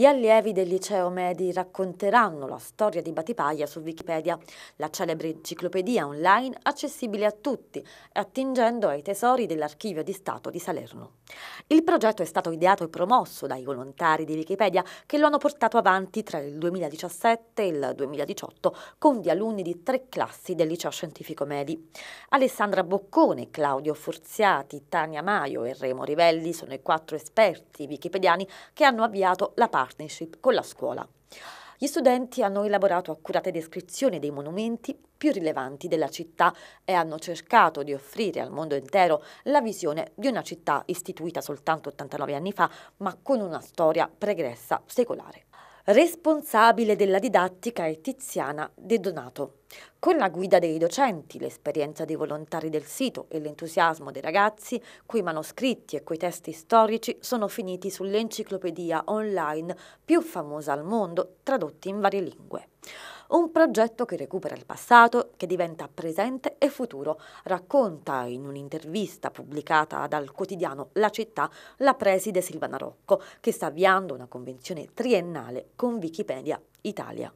Gli allievi del liceo Medi racconteranno la storia di Batipaglia su Wikipedia, la celebre enciclopedia online accessibile a tutti, attingendo ai tesori dell'Archivio di Stato di Salerno. Il progetto è stato ideato e promosso dai volontari di Wikipedia che lo hanno portato avanti tra il 2017 e il 2018 con gli alunni di tre classi del liceo scientifico Medi. Alessandra Boccone, Claudio Forziati, Tania Maio e Remo Rivelli sono i quattro esperti wikipediani che hanno avviato la parte partnership con la scuola. Gli studenti hanno elaborato accurate descrizioni dei monumenti più rilevanti della città e hanno cercato di offrire al mondo intero la visione di una città istituita soltanto 89 anni fa, ma con una storia pregressa secolare. Responsabile della didattica è Tiziana De Donato. Con la guida dei docenti, l'esperienza dei volontari del sito e l'entusiasmo dei ragazzi, quei manoscritti e quei testi storici sono finiti sull'enciclopedia online più famosa al mondo, tradotti in varie lingue. Un progetto che recupera il passato, che diventa presente e futuro, racconta in un'intervista pubblicata dal quotidiano La Città la preside Silvana Rocco, che sta avviando una convenzione triennale con Wikipedia Italia.